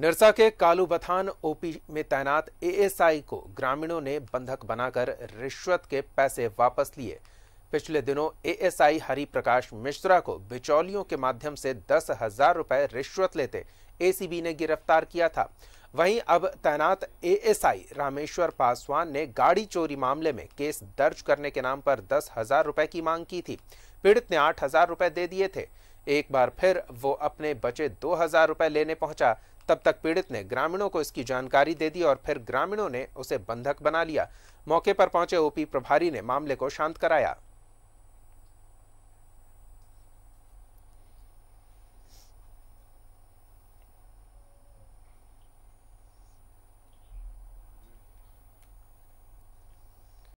निरसा के कालूबथान ओपी में तैनात एएसआई को ग्रामीणों ने बंधक बनाकर रिश्वत के पैसे वापस लिए पिछले दिनों एएसआई हरिप्रकाश मिश्रा को बिचौलियों के माध्यम से दस हजार रुपए रिश्वत लेते एसीबी ने गिरफ्तार किया था वहीं अब तैनात एएसआई रामेश्वर पासवान ने गाड़ी चोरी मामले में केस दर्ज करने के नाम पर दस हजार रुपए की मांग की थी पीड़ित ने आठ हजार रुपए दे दिए थे एक बार फिर वो अपने बचे दो हजार रुपए लेने पहुंचा तब तक पीड़ित ने ग्रामीणों को इसकी जानकारी दे दी और फिर ग्रामीणों ने उसे बंधक बना लिया मौके पर पहुंचे ओपी प्रभारी ने मामले को शांत कराया